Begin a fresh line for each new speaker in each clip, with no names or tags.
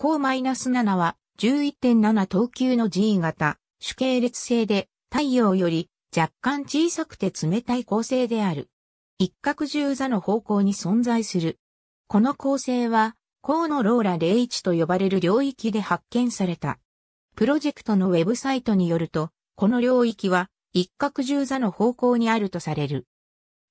高 -7 は11.7等級の G 型、主系列性で太陽より若干小さくて冷たい構成である。一角十座の方向に存在する。この構成は、高のローラ01と呼ばれる領域で発見された。プロジェクトのウェブサイトによると、この領域は一角十座の方向にあるとされる。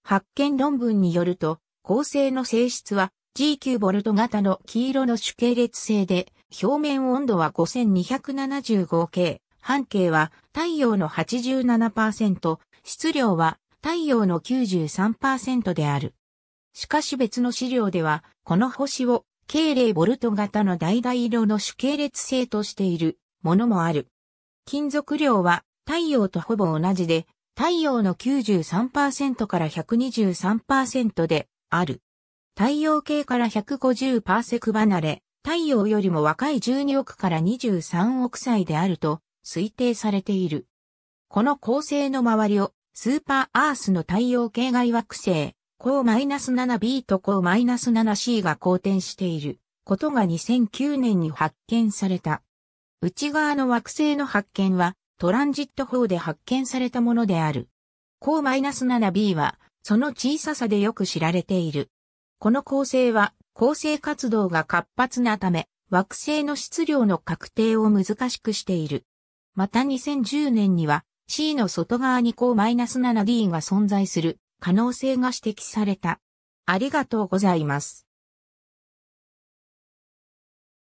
発見論文によると、構成の性質は G9 ボルト型の黄色の主系列製で、表面温度は 5275K、半径は太陽の87%、質量は太陽の93%である。しかし別の資料では、この星を、軽霊ボルト型の橙色の主系列性としているものもある。金属量は太陽とほぼ同じで、太陽の93%から123%である。太陽系から150パーセク離れ、太陽よりも若い12億から23億歳であると推定されている。この恒星の周りをスーパーアースの太陽系外惑星、高 -7b と高 -7c が公転していることが2009年に発見された。内側の惑星の発見はトランジット法で発見されたものである。高 -7b はその小ささでよく知られている。この構成は、構成活動が活発なため、惑星の質量の確定を難しくしている。また2010年には C の外側に高 -7D が存在する可能性が指摘された。ありがとうございます。